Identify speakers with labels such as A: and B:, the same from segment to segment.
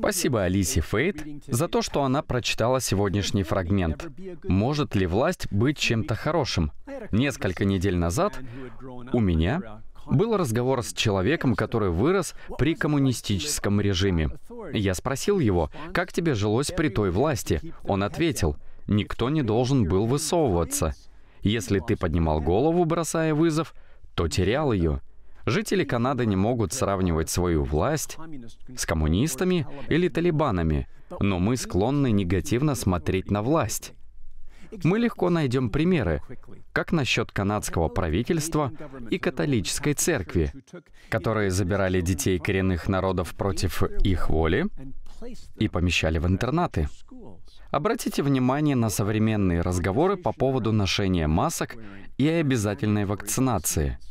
A: Спасибо Алисе Фейт за то, что она прочитала сегодняшний фрагмент. Может ли власть быть чем-то хорошим? Несколько недель назад у меня был разговор с человеком, который вырос при коммунистическом режиме. Я спросил его, как тебе жилось при той власти? Он ответил, никто не должен был высовываться. Если ты поднимал голову, бросая вызов, то терял ее. Жители Канады не могут сравнивать свою власть с коммунистами или талибанами, но мы склонны негативно смотреть на власть. Мы легко найдем примеры, как насчет канадского правительства и католической церкви, которые забирали детей коренных народов против их воли и помещали в интернаты. Обратите внимание на современные разговоры по поводу ношения масок и обязательной вакцинации —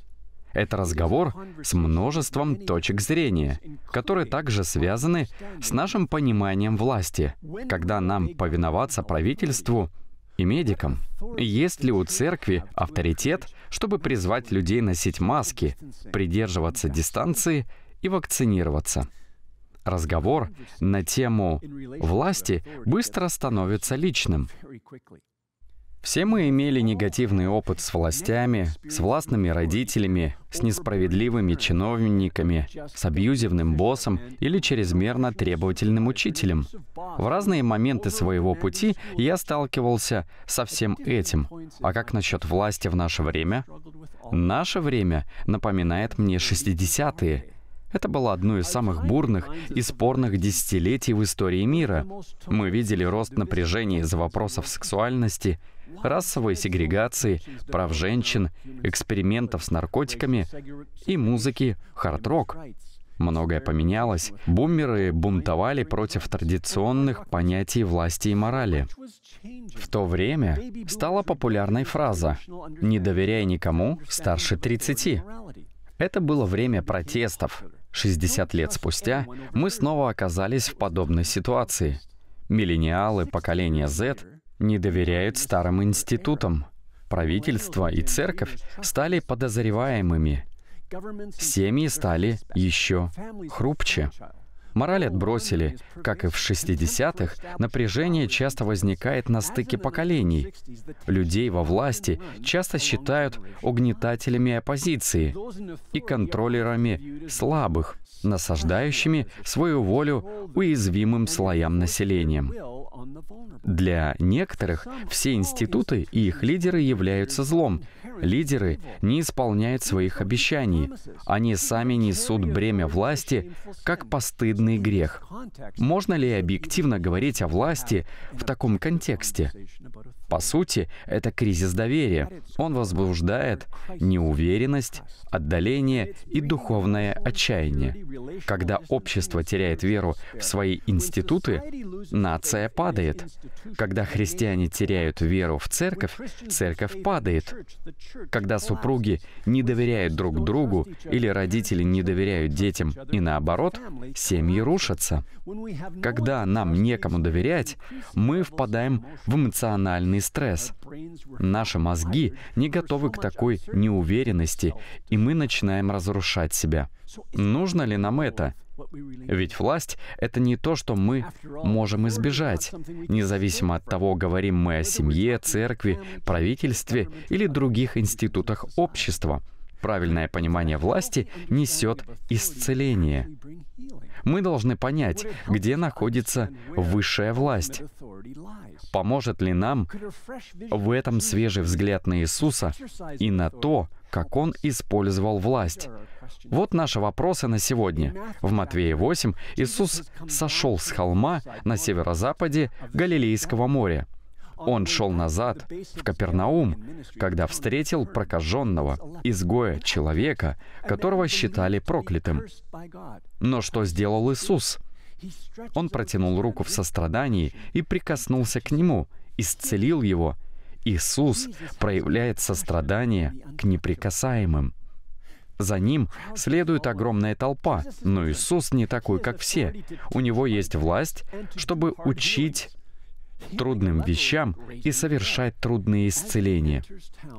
A: это разговор с множеством точек зрения, которые также связаны с нашим пониманием власти, когда нам повиноваться правительству и медикам. Есть ли у церкви авторитет, чтобы призвать людей носить маски, придерживаться дистанции и вакцинироваться? Разговор на тему власти быстро становится личным. Все мы имели негативный опыт с властями, с властными родителями, с несправедливыми чиновниками, с абьюзивным боссом или чрезмерно требовательным учителем. В разные моменты своего пути я сталкивался со всем этим. А как насчет власти в наше время? Наше время напоминает мне 60-е, это было одно из самых бурных и спорных десятилетий в истории мира. Мы видели рост напряжения из-за вопросов сексуальности расовой сегрегации, прав женщин, экспериментов с наркотиками и музыки хард-рок. Многое поменялось. Бумеры бунтовали против традиционных понятий власти и морали. В то время стала популярной фраза «Не доверяй никому старше 30». Это было время протестов. 60 лет спустя мы снова оказались в подобной ситуации. Миллениалы поколения Z не доверяют старым институтам. Правительство и церковь стали подозреваемыми. Семьи стали еще хрупче. Мораль отбросили. Как и в 60-х, напряжение часто возникает на стыке поколений. Людей во власти часто считают угнетателями оппозиции и контроллерами слабых, насаждающими свою волю уязвимым слоям населения. Для некоторых все институты и их лидеры являются злом. Лидеры не исполняют своих обещаний. Они сами несут бремя власти как постыдный грех. Можно ли объективно говорить о власти в таком контексте? По сути, это кризис доверия. Он возбуждает неуверенность, отдаление и духовное отчаяние. Когда общество теряет веру в свои институты, нация падает. Когда христиане теряют веру в церковь, церковь падает. Когда супруги не доверяют друг другу или родители не доверяют детям и наоборот, семьи рушатся. Когда нам некому доверять, мы впадаем в эмоциональный стресс. Наши мозги не готовы к такой неуверенности, и мы начинаем разрушать себя. Нужно ли нам это? Ведь власть — это не то, что мы можем избежать, независимо от того, говорим мы о семье, церкви, правительстве или других институтах общества. Правильное понимание власти несет исцеление. Мы должны понять, где находится высшая власть. Поможет ли нам в этом свежий взгляд на Иисуса и на то, как Он использовал власть, вот наши вопросы на сегодня. В Матвея 8 Иисус сошел с холма на северо-западе Галилейского моря. Он шел назад, в Капернаум, когда встретил прокаженного, изгоя человека, которого считали проклятым. Но что сделал Иисус? Он протянул руку в сострадании и прикоснулся к нему, исцелил его. Иисус проявляет сострадание к неприкасаемым. За ним следует огромная толпа, но Иисус не такой, как все. У него есть власть, чтобы учить трудным вещам и совершать трудные исцеления.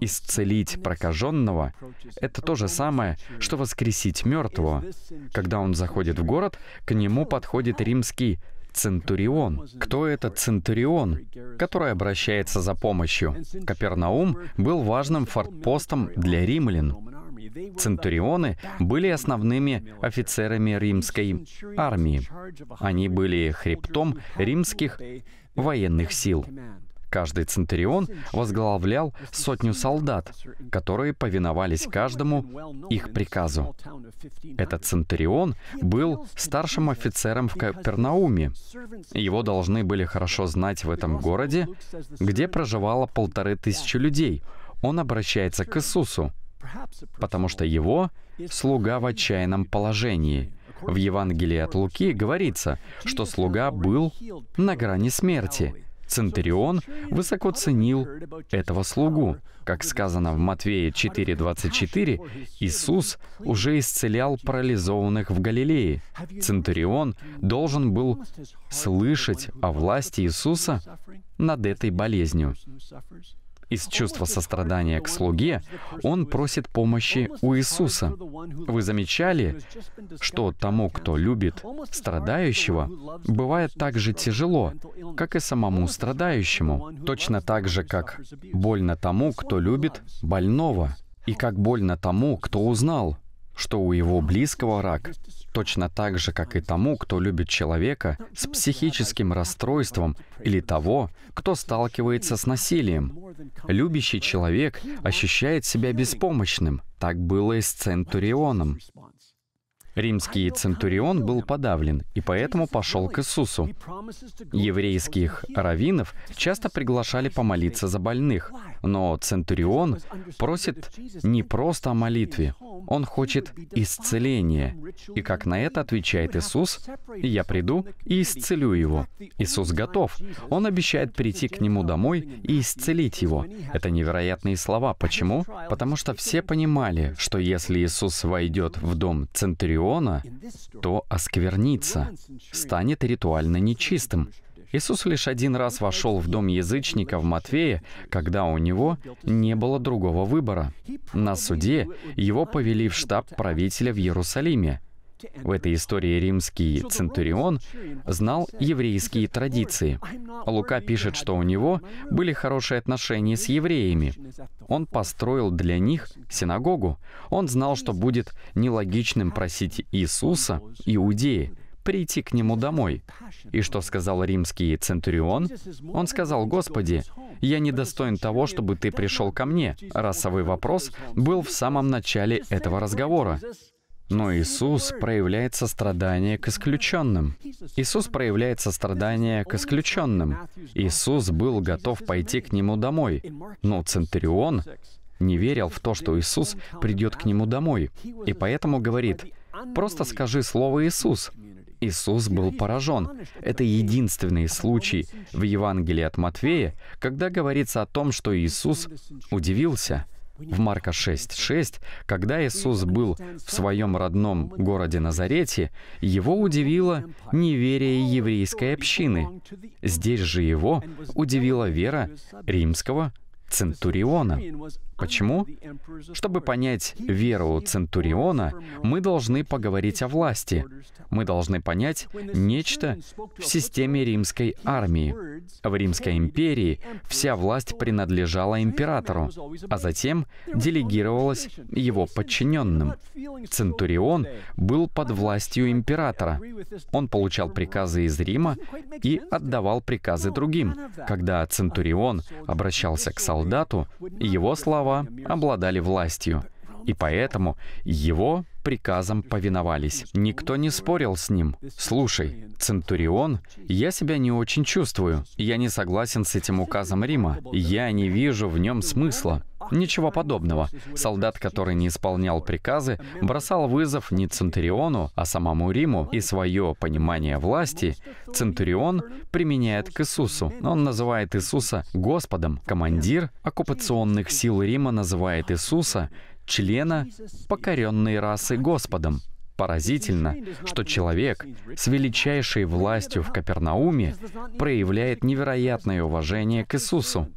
A: Исцелить прокаженного — это то же самое, что воскресить мертвого. Когда он заходит в город, к нему подходит римский Центурион. Кто этот Центурион, который обращается за помощью? Капернаум был важным фортпостом для римлян. Центурионы были основными офицерами римской армии. Они были хребтом римских военных сил. Каждый центурион возглавлял сотню солдат, которые повиновались каждому их приказу. Этот центурион был старшим офицером в Капернауме. Его должны были хорошо знать в этом городе, где проживало полторы тысячи людей. Он обращается к Иисусу потому что его слуга в отчаянном положении. В Евангелии от Луки говорится, что слуга был на грани смерти. Центурион высоко ценил этого слугу. Как сказано в Матвея 4:24, Иисус уже исцелял парализованных в Галилее. Центурион должен был слышать о власти Иисуса над этой болезнью из чувства сострадания к слуге, он просит помощи у Иисуса. Вы замечали, что тому, кто любит страдающего, бывает так же тяжело, как и самому страдающему, точно так же, как больно тому, кто любит больного, и как больно тому, кто узнал, что у его близкого рак, точно так же, как и тому, кто любит человека с психическим расстройством или того, кто сталкивается с насилием. Любящий человек ощущает себя беспомощным. Так было и с Центурионом. Римский центурион был подавлен и поэтому пошел к Иисусу. Еврейских раввинов часто приглашали помолиться за больных, но центурион просит не просто о молитве, он хочет исцеления. И как на это отвечает Иисус, «Я приду и исцелю его». Иисус готов. Он обещает прийти к нему домой и исцелить его. Это невероятные слова. Почему? Потому что все понимали, что если Иисус войдет в дом Центуриона, то осквернится, станет ритуально нечистым. Иисус лишь один раз вошел в дом язычника в Матвея, когда у него не было другого выбора. На суде его повели в штаб правителя в Иерусалиме. В этой истории римский центурион знал еврейские традиции. Лука пишет, что у него были хорошие отношения с евреями. Он построил для них синагогу. Он знал, что будет нелогичным просить Иисуса, иудеи, прийти к нему домой. И что сказал римский центурион? Он сказал, «Господи, я не достоин того, чтобы ты пришел ко мне». Расовый вопрос был в самом начале этого разговора. Но Иисус проявляет сострадание к исключенным. Иисус проявляет сострадание к исключенным. Иисус был готов пойти к нему домой. Но Центурион не верил в то, что Иисус придет к нему домой. И поэтому говорит, «Просто скажи слово Иисус, Иисус был поражен. Это единственный случай в Евангелии от Матфея, когда говорится о том, что Иисус удивился. В Марка 6.6, когда Иисус был в своем родном городе Назарете, его удивило неверие еврейской общины. Здесь же его удивила вера римского Центуриона. Почему? Чтобы понять веру Центуриона, мы должны поговорить о власти. Мы должны понять нечто в системе римской армии. В Римской империи вся власть принадлежала императору, а затем делегировалась его подчиненным. Центурион был под властью императора. Он получал приказы из Рима и отдавал приказы другим. Когда Центурион обращался к солдатам, называл его слова обладали властью. И поэтому его приказом повиновались. Никто не спорил с ним. «Слушай, Центурион, я себя не очень чувствую. Я не согласен с этим указом Рима. Я не вижу в нем смысла. Ничего подобного. Солдат, который не исполнял приказы, бросал вызов не Центуриону, а самому Риму, и свое понимание власти Центурион применяет к Иисусу. Он называет Иисуса Господом. Командир оккупационных сил Рима называет Иисуса члена покоренной расы Господом. Поразительно, что человек с величайшей властью в Капернауме проявляет невероятное уважение к Иисусу.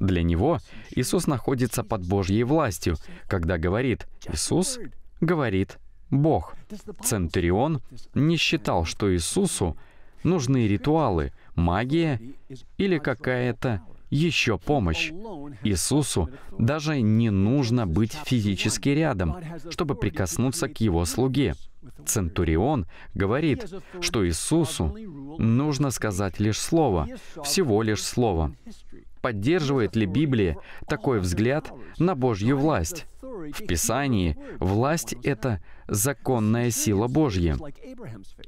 A: Для него Иисус находится под Божьей властью, когда говорит «Иисус говорит Бог». Центурион не считал, что Иисусу нужны ритуалы, магия или какая-то еще помощь. Иисусу даже не нужно быть физически рядом, чтобы прикоснуться к его слуге. Центурион говорит, что Иисусу нужно сказать лишь слово, всего лишь слово. Поддерживает ли Библия такой взгляд на Божью власть? В Писании власть — это законная сила Божья.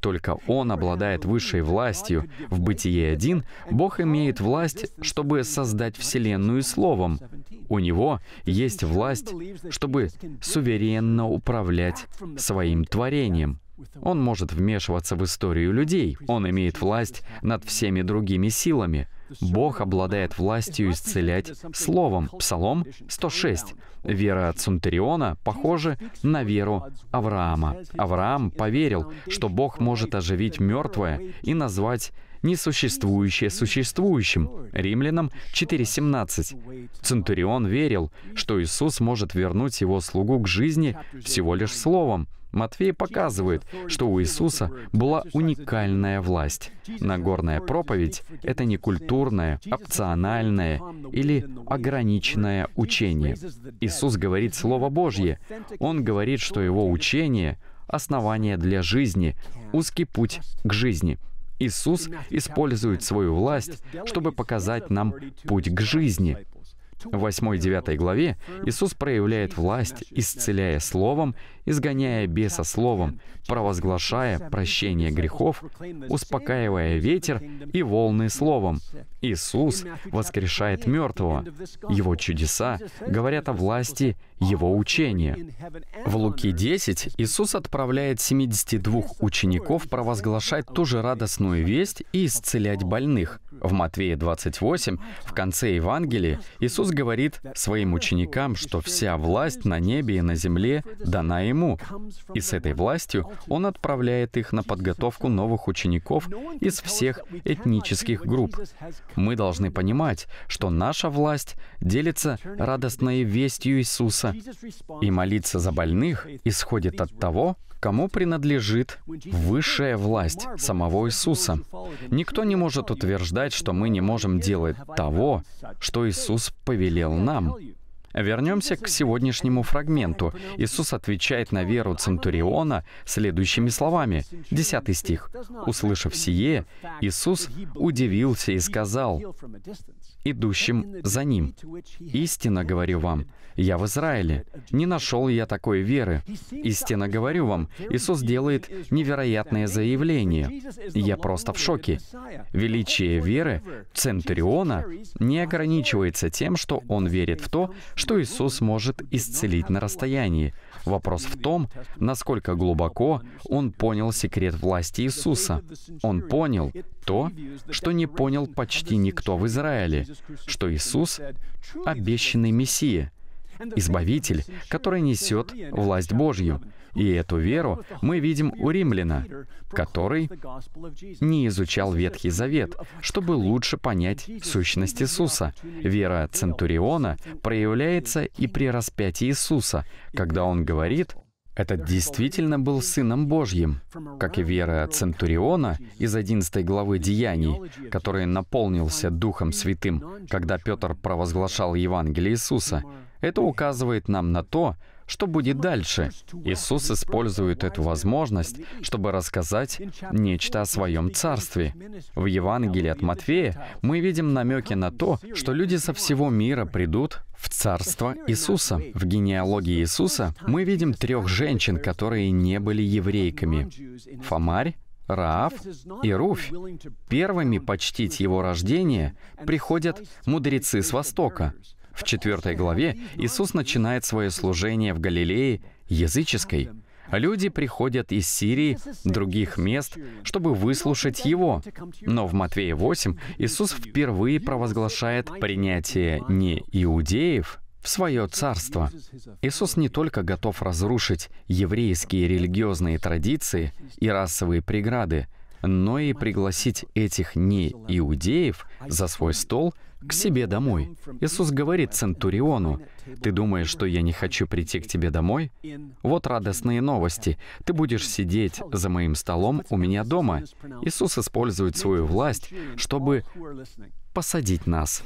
A: Только Он обладает высшей властью. В Бытие 1 Бог имеет власть, чтобы создать Вселенную Словом. У Него есть власть, чтобы суверенно управлять своим творением. Он может вмешиваться в историю людей. Он имеет власть над всеми другими силами — Бог обладает властью исцелять словом. Псалом 106. Вера Цунтериона похожа на веру Авраама. Авраам поверил, что Бог может оживить мертвое и назвать несуществующее существующим. Римлянам 4.17. Центурион верил, что Иисус может вернуть его слугу к жизни всего лишь словом. Матфей показывает, что у Иисуса была уникальная власть. Нагорная проповедь — это не культурное, опциональное или ограниченное учение. Иисус говорит Слово Божье. Он говорит, что его учение — основание для жизни, узкий путь к жизни — Иисус использует свою власть, чтобы показать нам путь к жизни. В 8-9 главе Иисус проявляет власть, исцеляя словом изгоняя беса словом, провозглашая прощение грехов, успокаивая ветер и волны словом. Иисус воскрешает мертвого. Его чудеса говорят о власти его учения. В Луки 10 Иисус отправляет 72 учеников провозглашать ту же радостную весть и исцелять больных. В Матвея 28, в конце Евангелия, Иисус говорит своим ученикам, что вся власть на небе и на земле дана им ему. И с этой властью он отправляет их на подготовку новых учеников из всех этнических групп. Мы должны понимать, что наша власть делится радостной вестью Иисуса, и молиться за больных исходит от того, кому принадлежит высшая власть самого Иисуса. Никто не может утверждать, что мы не можем делать того, что Иисус повелел нам. Вернемся к сегодняшнему фрагменту. Иисус отвечает на веру Центуриона следующими словами. Десятый стих. «Услышав сие, Иисус удивился и сказал идущим за Ним, «Истинно говорю вам, я в Израиле, не нашел я такой веры. Истинно говорю вам, Иисус делает невероятное заявление. Я просто в шоке. Величие веры Центуриона не ограничивается тем, что он верит в то, что что Иисус может исцелить на расстоянии. Вопрос в том, насколько глубоко он понял секрет власти Иисуса. Он понял то, что не понял почти никто в Израиле, что Иисус — обещанный Мессия, Избавитель, который несет власть Божью. И эту веру мы видим у римляна, который не изучал Ветхий Завет, чтобы лучше понять сущность Иисуса. Вера Центуриона проявляется и при распятии Иисуса, когда он говорит, этот действительно был Сыном Божьим, как и вера Центуриона из 11 главы Деяний, который наполнился Духом Святым, когда Петр провозглашал Евангелие Иисуса. Это указывает нам на то, что будет дальше? Иисус использует эту возможность, чтобы рассказать нечто о своем царстве. В Евангелии от Матфея мы видим намеки на то, что люди со всего мира придут в царство Иисуса. В генеалогии Иисуса мы видим трех женщин, которые не были еврейками. Фомарь, Раав и Руфь. Первыми почтить его рождение приходят мудрецы с Востока, в четвертой главе Иисус начинает свое служение в Галилее языческой. Люди приходят из Сирии, других мест, чтобы выслушать Его. Но в Матвея 8 Иисус впервые провозглашает принятие не иудеев в свое царство. Иисус не только готов разрушить еврейские религиозные традиции и расовые преграды, но и пригласить этих не иудеев за свой стол к себе домой. Иисус говорит Центуриону, «Ты думаешь, что я не хочу прийти к тебе домой? Вот радостные новости. Ты будешь сидеть за моим столом у меня дома». Иисус использует свою власть, чтобы посадить нас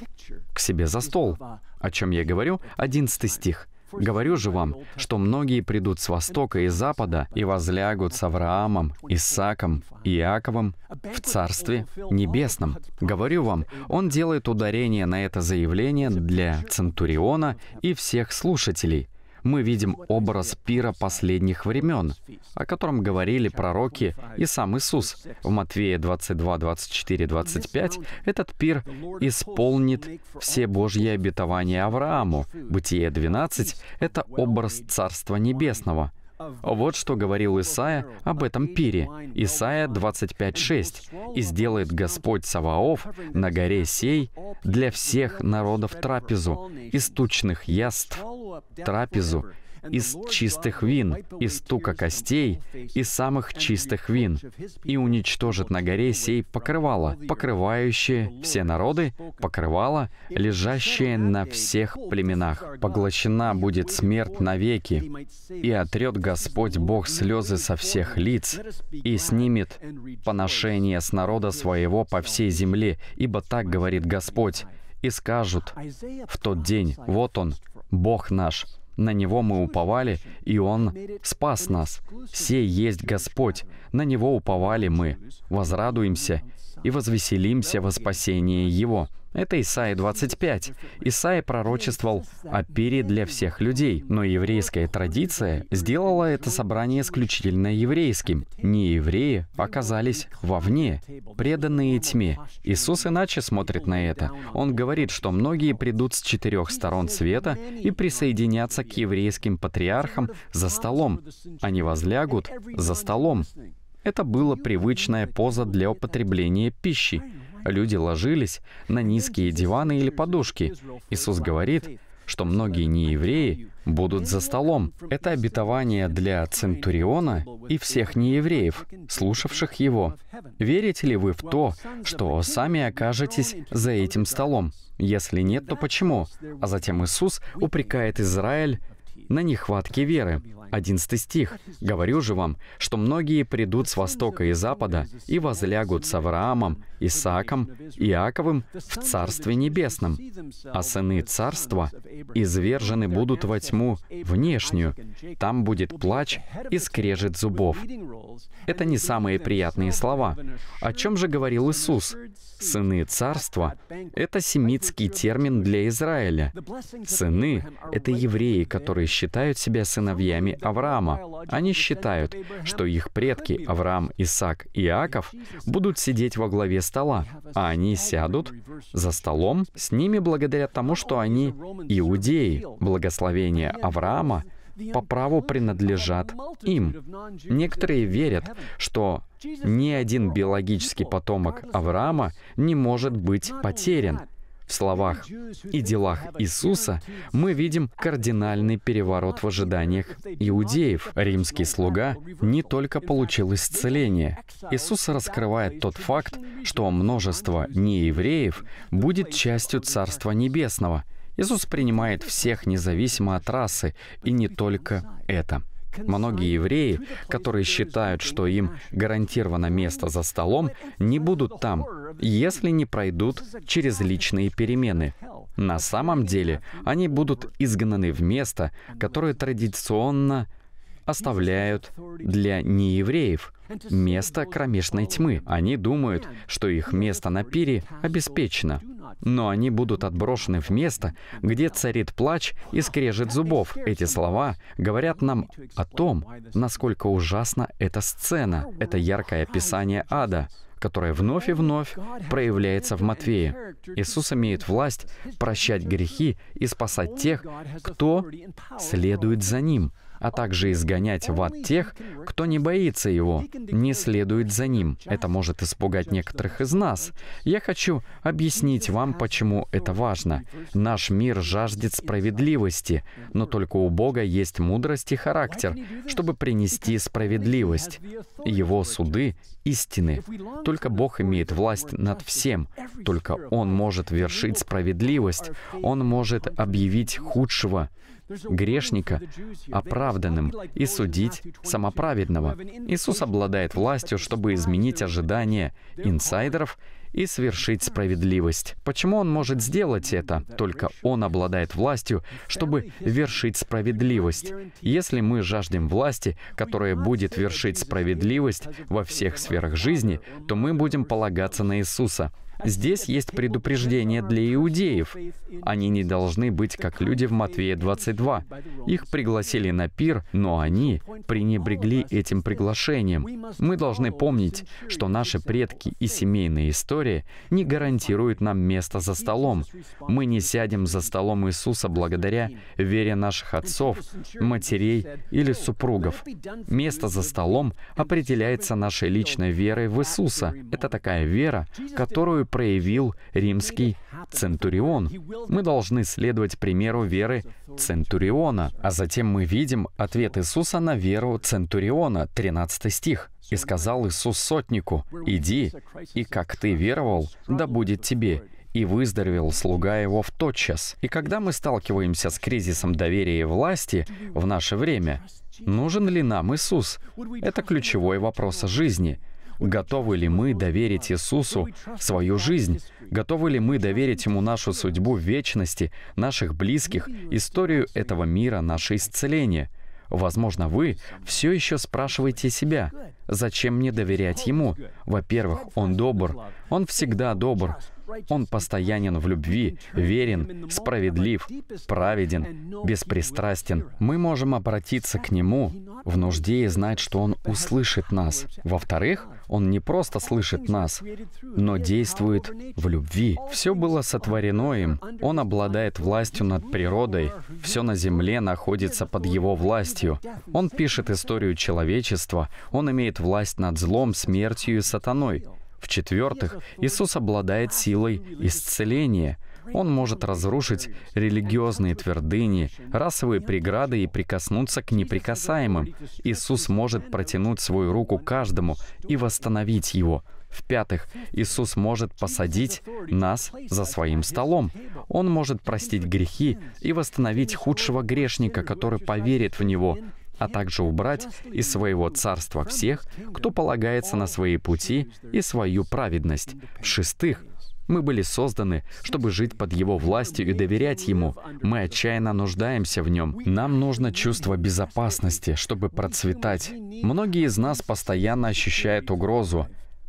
A: к себе за стол. О чем я говорю? 11 стих. Говорю же вам, что многие придут с востока и запада и возлягут с Авраамом, Исааком и Иаковом в Царстве Небесном. Говорю вам, он делает ударение на это заявление для Центуриона и всех слушателей — мы видим образ пира последних времен, о котором говорили пророки и сам Иисус. В Матвея 22, 24, 25 этот пир исполнит все Божьи обетования Аврааму. Бытие 12 — это образ Царства Небесного. Вот что говорил Исаия об этом пире. Исаия 25.6. «И сделает Господь Саваоф на горе сей для всех народов трапезу, из тучных яств, трапезу, из чистых вин, из тука костей, из самых чистых вин, и уничтожит на горе сей покрывало, покрывающее все народы, покрывало, лежащее на всех племенах. Поглощена будет смерть навеки, и отрет Господь Бог слезы со всех лиц, и снимет поношение с народа своего по всей земле, ибо так говорит Господь, и скажут в тот день, вот он, Бог наш, на Него мы уповали, и Он спас нас. Все есть Господь, на Него уповали мы, возрадуемся и возвеселимся во спасение Его». Это Исаия 25. Исаия пророчествовал о пире для всех людей, но еврейская традиция сделала это собрание исключительно еврейским. Не евреи оказались вовне, преданные тьме. Иисус иначе смотрит на это. Он говорит, что многие придут с четырех сторон света и присоединятся к еврейским патриархам за столом. Они возлягут за столом. Это было привычная поза для употребления пищи люди ложились на низкие диваны или подушки. Иисус говорит, что многие неевреи будут за столом. Это обетование для Центуриона и всех неевреев, слушавших его. Верите ли вы в то, что сами окажетесь за этим столом? Если нет, то почему? А затем Иисус упрекает Израиль на нехватке веры. 11 стих. «Говорю же вам, что многие придут с востока и запада и возлягут с Авраамом, Исааком, Иаковым в Царстве Небесном, а сыны Царства извержены будут во тьму внешнюю, там будет плач и скрежет зубов». Это не самые приятные слова. О чем же говорил Иисус? «Сыны Царства» — это семитский термин для Израиля. «Сыны» — это евреи, которые считают себя сыновьями сыновей Авраама. Они считают, что их предки Авраам, Исаак и Иаков будут сидеть во главе стола, а они сядут за столом с ними благодаря тому, что они иудеи. Благословение Авраама по праву принадлежат им. Некоторые верят, что ни один биологический потомок Авраама не может быть потерян, в словах и делах Иисуса мы видим кардинальный переворот в ожиданиях иудеев. Римский слуга не только получил исцеление. Иисус раскрывает тот факт, что множество неевреев будет частью Царства Небесного. Иисус принимает всех независимо от расы, и не только это. Многие евреи, которые считают, что им гарантировано место за столом, не будут там, если не пройдут через личные перемены. На самом деле они будут изгнаны в место, которое традиционно оставляют для неевреев место кромешной тьмы. Они думают, что их место на пире обеспечено, но они будут отброшены в место, где царит плач и скрежет зубов. Эти слова говорят нам о том, насколько ужасна эта сцена. Это яркое описание ада, которое вновь и вновь проявляется в Матвее. Иисус имеет власть прощать грехи и спасать тех, кто следует за Ним — а также изгонять в ад тех, кто не боится его, не следует за ним. Это может испугать некоторых из нас. Я хочу объяснить вам, почему это важно. Наш мир жаждет справедливости, но только у Бога есть мудрость и характер, чтобы принести справедливость. Его суды истины. Только Бог имеет власть над всем. Только Он может вершить справедливость. Он может объявить худшего грешника оправданным и судить самоправедного. Иисус обладает властью, чтобы изменить ожидания инсайдеров и свершить справедливость. Почему он может сделать это? Только он обладает властью, чтобы вершить справедливость. Если мы жаждем власти, которая будет вершить справедливость во всех сферах жизни, то мы будем полагаться на Иисуса. Здесь есть предупреждение для иудеев. Они не должны быть как люди в Матвея 22. Их пригласили на пир, но они пренебрегли этим приглашением. Мы должны помнить, что наши предки и семейная история не гарантируют нам место за столом. Мы не сядем за столом Иисуса благодаря вере наших отцов, матерей или супругов. Место за столом определяется нашей личной верой в Иисуса. Это такая вера, которую проявил римский центурион. Мы должны следовать примеру веры центуриона. А затем мы видим ответ Иисуса на веру центуриона, 13 стих. «И сказал Иисус сотнику, «Иди, и как ты веровал, да будет тебе, и выздоровел слуга его в тот час. И когда мы сталкиваемся с кризисом доверия и власти в наше время, нужен ли нам Иисус? Это ключевой вопрос жизни. Готовы ли мы доверить Иисусу свою жизнь? Готовы ли мы доверить Ему нашу судьбу в вечности, наших близких, историю этого мира, наше исцеление? Возможно, вы все еще спрашиваете себя, зачем мне доверять Ему? Во-первых, Он добр, Он всегда добр, он постоянен в любви, верен, справедлив, праведен, беспристрастен. Мы можем обратиться к Нему в нужде и знать, что Он услышит нас. Во-вторых, Он не просто слышит нас, но действует в любви. Все было сотворено им. Он обладает властью над природой. Все на земле находится под Его властью. Он пишет историю человечества. Он имеет власть над злом, смертью и сатаной. В-четвертых, Иисус обладает силой исцеления. Он может разрушить религиозные твердыни, расовые преграды и прикоснуться к неприкасаемым. Иисус может протянуть свою руку каждому и восстановить его. В-пятых, Иисус может посадить нас за своим столом. Он может простить грехи и восстановить худшего грешника, который поверит в Него а также убрать из своего царства всех, кто полагается на свои пути и свою праведность. В-шестых, мы были созданы, чтобы жить под Его властью и доверять Ему. Мы отчаянно нуждаемся в Нем. Нам нужно чувство безопасности, чтобы процветать. Многие из нас постоянно ощущают угрозу,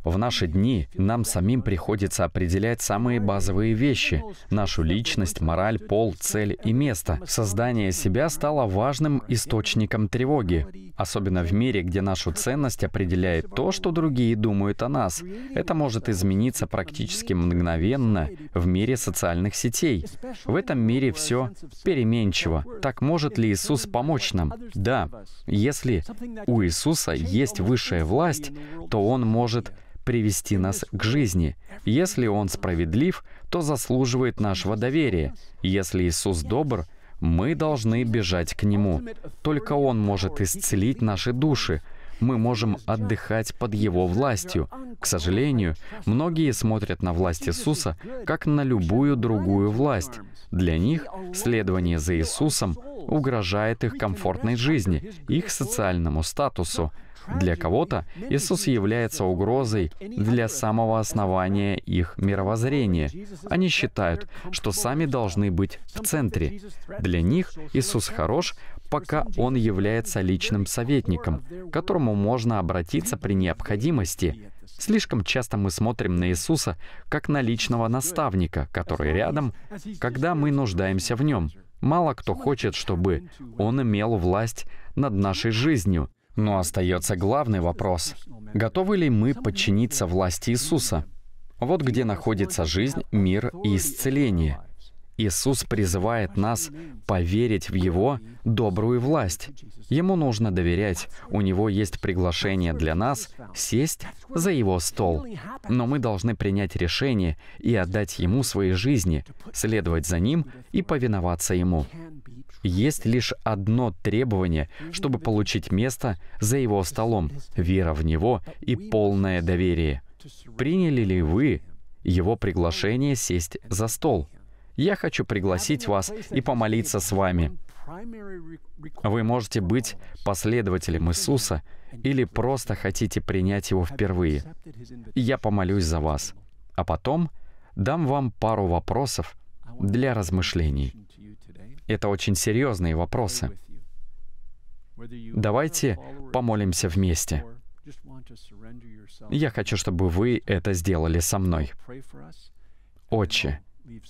A: в наши дни нам самим приходится определять самые базовые вещи — нашу личность, мораль, пол, цель и место. Создание себя стало важным источником тревоги, особенно в мире, где нашу ценность определяет то, что другие думают о нас. Это может измениться практически мгновенно в мире социальных сетей. В этом мире все переменчиво. Так может ли Иисус помочь нам? Да, если у Иисуса есть высшая власть, то Он может привести нас к жизни. Если Он справедлив, то заслуживает нашего доверия. Если Иисус добр, мы должны бежать к Нему. Только Он может исцелить наши души. Мы можем отдыхать под Его властью. К сожалению, многие смотрят на власть Иисуса как на любую другую власть. Для них следование за Иисусом угрожает их комфортной жизни, их социальному статусу, для кого-то Иисус является угрозой для самого основания их мировоззрения. Они считают, что сами должны быть в центре. Для них Иисус хорош, пока он является личным советником, к которому можно обратиться при необходимости. Слишком часто мы смотрим на Иисуса как на личного наставника, который рядом, когда мы нуждаемся в нем. Мало кто хочет, чтобы он имел власть над нашей жизнью, но остается главный вопрос. Готовы ли мы подчиниться власти Иисуса? Вот где находится жизнь, мир и исцеление. Иисус призывает нас поверить в Его добрую власть. Ему нужно доверять. У Него есть приглашение для нас сесть за Его стол. Но мы должны принять решение и отдать Ему свои жизни, следовать за Ним и повиноваться Ему. Есть лишь одно требование, чтобы получить место за его столом — вера в него и полное доверие. Приняли ли вы его приглашение сесть за стол? Я хочу пригласить вас и помолиться с вами. Вы можете быть последователем Иисуса или просто хотите принять Его впервые. Я помолюсь за вас, а потом дам вам пару вопросов для размышлений. Это очень серьезные вопросы. Давайте помолимся вместе. Я хочу, чтобы вы это сделали со мной. Отче,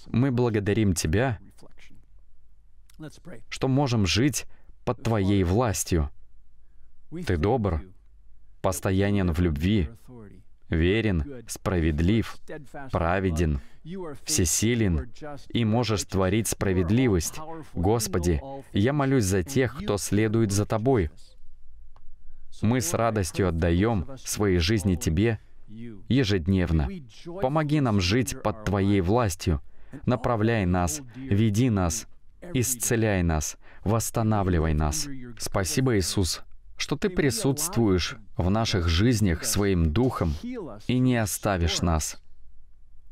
A: мы благодарим Тебя, что можем жить под Твоей властью. Ты добр, постоянен в любви, верен, справедлив, праведен, всесилен и можешь творить справедливость. Господи, я молюсь за тех, кто следует за Тобой. Мы с радостью отдаем свои жизни Тебе ежедневно. Помоги нам жить под Твоей властью. Направляй нас, веди нас, исцеляй нас, восстанавливай нас. Спасибо, Иисус, что ты присутствуешь в наших жизнях своим духом и не оставишь нас.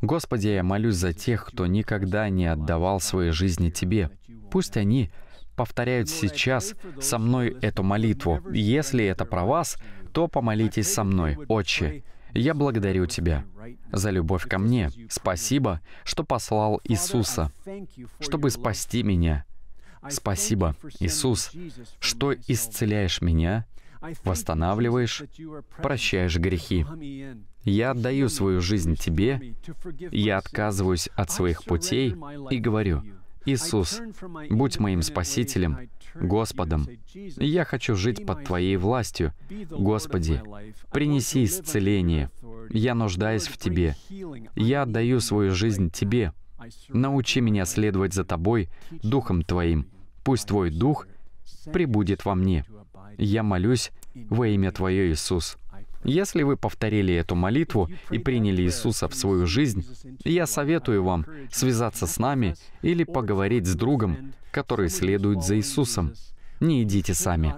A: Господи, я молюсь за тех, кто никогда не отдавал своей жизни Тебе. Пусть они повторяют сейчас со мной эту молитву. Если это про вас, то помолитесь со мной. «Отче, я благодарю Тебя за любовь ко мне. Спасибо, что послал Иисуса, чтобы спасти меня». Спасибо, Иисус, что исцеляешь меня, восстанавливаешь, прощаешь грехи. Я отдаю свою жизнь Тебе, я отказываюсь от своих путей и говорю, Иисус, будь моим Спасителем, Господом. Я хочу жить под Твоей властью. Господи, принеси исцеление. Я нуждаюсь в Тебе. Я отдаю свою жизнь Тебе научи меня следовать за Тобой, Духом Твоим. Пусть Твой Дух пребудет во мне. Я молюсь во имя Твое, Иисус. Если вы повторили эту молитву и приняли Иисуса в свою жизнь, я советую вам связаться с нами или поговорить с другом, который следует за Иисусом. Не идите сами.